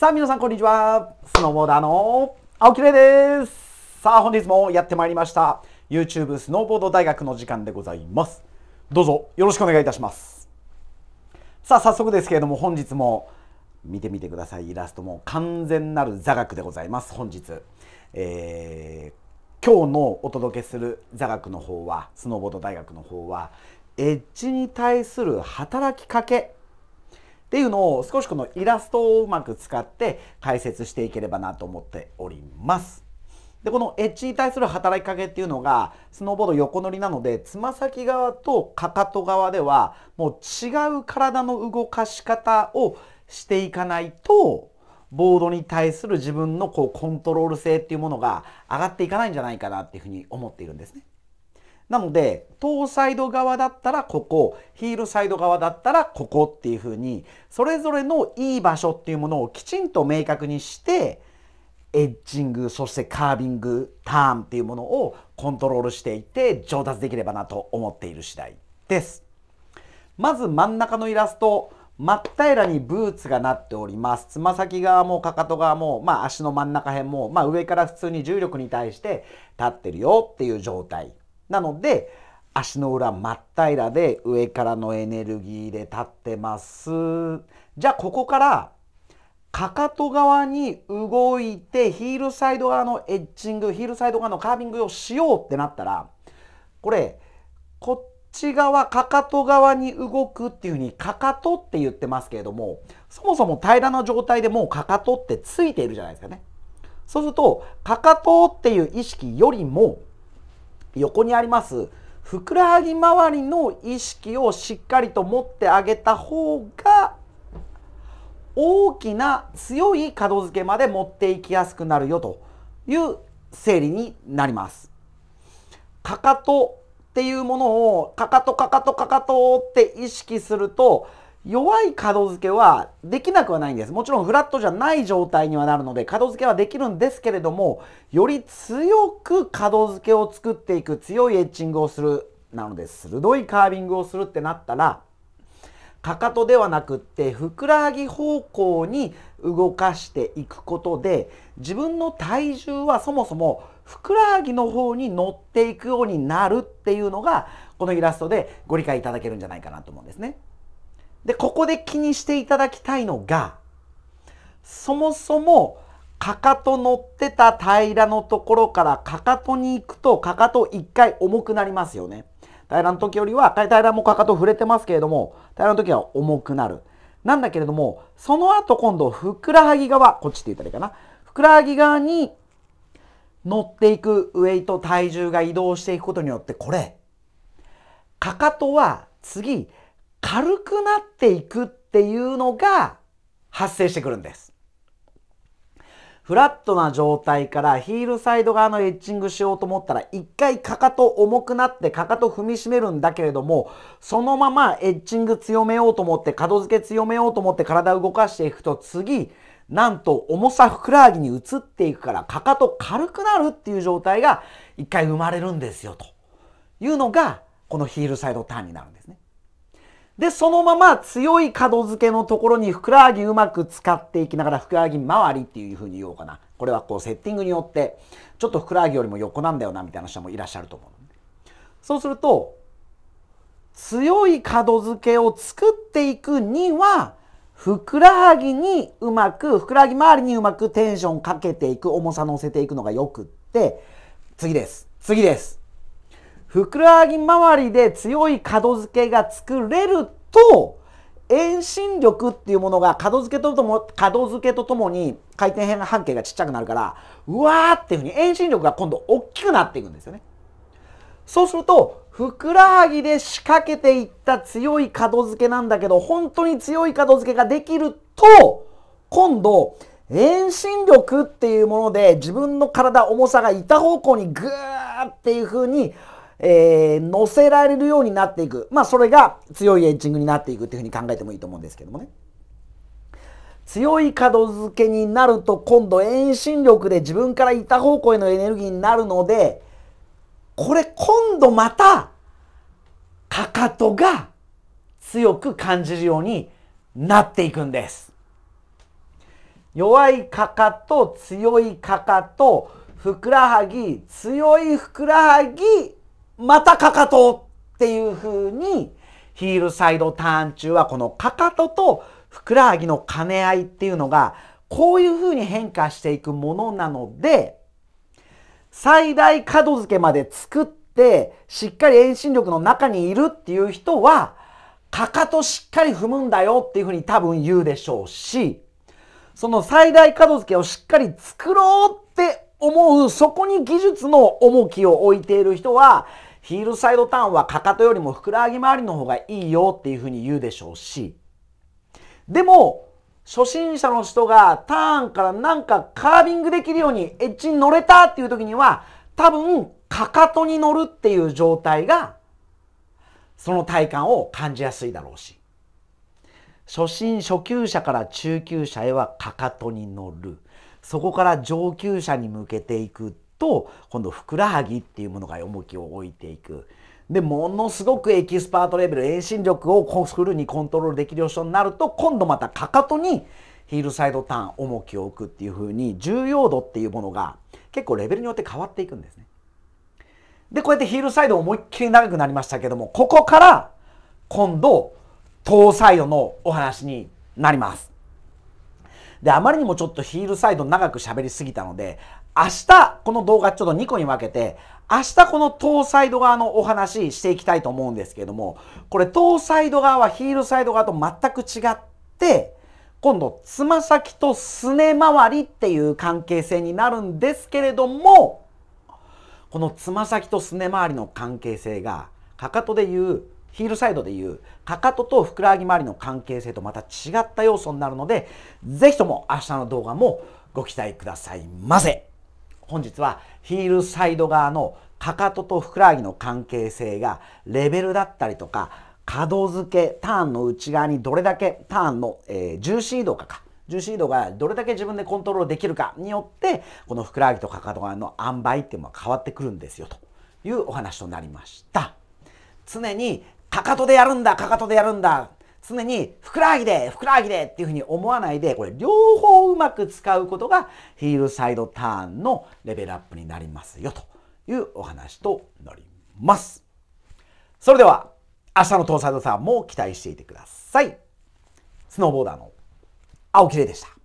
さあ皆さんこんにちは。スノーボーダーの青木玲です。さあ本日もやってまいりました。YouTube スノーボード大学の時間でございます。どうぞよろしくお願いいたします。さあ早速ですけれども本日も見てみてくださいイラストも完全なる座学でございます本日、えー、今日のお届けする座学の方はスノーボード大学の方はエッジに対する働きかけっていうのを少しこのイラストをうまく使って解説していければなと思っております。でこのエッジに対する働きかけっていうのがスノーボード横乗りなのでつま先側とかかと側ではもう違う体の動かし方をしていかないとボードに対する自分のこうコントロール性っていうものが上がっていかないんじゃないかなっていうふうに思っているんですね。なので、トーサイド側だったらここ、ヒールサイド側だったらここっていうふうに、それぞれのいい場所っていうものをきちんと明確にして、エッジング、そしてカービング、ターンっていうものをコントロールしていて上達できればなと思っている次第です。まず真ん中のイラスト、真っ平らにブーツがなっております。つま先側もかかと側も、まあ足の真ん中辺も、まあ上から普通に重力に対して立ってるよっていう状態。なので足の裏真っ平らで上からのエネルギーで立ってます。じゃあここからかかと側に動いてヒールサイド側のエッジングヒールサイド側のカービングをしようってなったらこれこっち側かかと側に動くっていうふうにかかとって言ってますけれどもそもそも平らな状態でもうかかとってついているじゃないですかね。そうするとかかとっていう意識よりも横にありますふくらはぎ周りの意識をしっかりと持ってあげた方が大きな強い角付けまで持っていきやすくなるよという整理になります。かかとっていうものをかかとかかとかかとって意識すると弱い角付けはできなくはないんです。もちろんフラットじゃない状態にはなるので、角付けはできるんですけれども、より強く角付けを作っていく、強いエッチングをする、なので鋭いカービングをするってなったら、かかとではなくってふくらはぎ方向に動かしていくことで自分の体重はそもそもふくらはぎの方に乗っていくようになるっていうのがこのイラストでご理解いただけるんじゃないかなと思うんですね。で、ここで気にしていただきたいのが、そもそも、かかと乗ってた平らのところからかかとに行くと、かかと一回重くなりますよね。平らの時よりは、平らもかかと触れてますけれども、平らの時は重くなる。なんだけれども、その後今度、ふくらはぎ側、こっちって言ったらいいかな。ふくらはぎ側に乗っていくウェイト、体重が移動していくことによって、これ、かかとは次、軽くなっていくっていうのが発生してくるんです。フラットな状態からヒールサイド側のエッジングしようと思ったら一回かかと重くなってかかと踏みしめるんだけれどもそのままエッジング強めようと思って角付け強めようと思って体を動かしていくと次なんと重さふくらはぎに移っていくからかかと軽くなるっていう状態が一回生まれるんですよというのがこのヒールサイドターンになるんですね。で、そのまま強い角付けのところにふくらはぎうまく使っていきながら、ふくらはぎ周りっていうふうに言おうかな。これはこうセッティングによって、ちょっとふくらはぎよりも横なんだよなみたいな人もいらっしゃると思う。そうすると、強い角付けを作っていくには、ふくらはぎにうまく、ふくらはぎ周りにうまくテンションかけていく、重さ乗せていくのがよくって、次です。次です。ふくらはぎ周りで強い角付けが作れると遠心力っていうものが角付けととも角付けとともに回転半径がちっちゃくなるからうわーっていうふうに遠心力が今度大きくなっていくんですよね。そうするとふくらはぎで仕掛けていった強い角付けなんだけど本当に強い角付けができると今度遠心力っていうもので自分の体重さが板方向にグーっていうふうにえー、乗せられるようになっていく。まあ、それが強いエッジングになっていくっていうふうに考えてもいいと思うんですけどもね。強い角付けになると今度遠心力で自分から板方向へのエネルギーになるので、これ今度また、かかとが強く感じるようになっていくんです。弱いかかと、強いかかと、ふくらはぎ、強いふくらはぎ、またかかとっていう風に、ヒールサイドターン中はこのかかととふくらはぎの兼ね合いっていうのが、こういう風に変化していくものなので、最大角付けまで作って、しっかり遠心力の中にいるっていう人は、かかとしっかり踏むんだよっていう風に多分言うでしょうし、その最大角付けをしっかり作ろうって思う、そこに技術の重きを置いている人は、ヒールサイドターンはかかとよりもふくらはぎ周りの方がいいよっていうふうに言うでしょうし、でも、初心者の人がターンからなんかカービングできるようにエッジに乗れたっていう時には、多分、かかとに乗るっていう状態が、その体感を感じやすいだろうし。初心初級者から中級者へはかかとに乗る。そこから上級者に向けていくと今度ふくらはぎっていうものが重きを置いていく。でものすごくエキスパートレベル遠心力をフルにコントロールできる人になると今度またかかとにヒールサイドターン重きを置くっていう風に重要度っていうものが結構レベルによって変わっていくんですね。でこうやってヒールサイド思いっきり長くなりましたけどもここから今度トーサイドのお話になります。であまりにもちょっとヒールサイド長く喋りすぎたので明日、この動画ちょっと2個に分けて、明日このトーサイド側のお話していきたいと思うんですけども、これトーサイド側はヒールサイド側と全く違って、今度、つま先とすね周りっていう関係性になるんですけれども、このつま先とすね周りの関係性が、かかとで言うヒールサイドでいうかかととふくらはぎ周りの関係性とまた違った要素になるので是非とも明日の動画もご期待くださいませ。本日はヒールサイド側のかかととふくらはぎの関係性がレベルだったりとか可動付けターンの内側にどれだけターンの、えー、重心移動かか重心移動がどれだけ自分でコントロールできるかによってこのふくらはぎとかかと側の塩梅っていうのは変わってくるんですよというお話となりました常にかかとでやるんだかかとでやるんだ常にふくらはぎでふくらはぎでっていうふうに思わないでこれ両方うまく使うことがヒールサイドターンのレベルアップになりますよというお話となります。それでは明日のトーサイドターンも期待していてください。スノーボーダーの青木玲でした。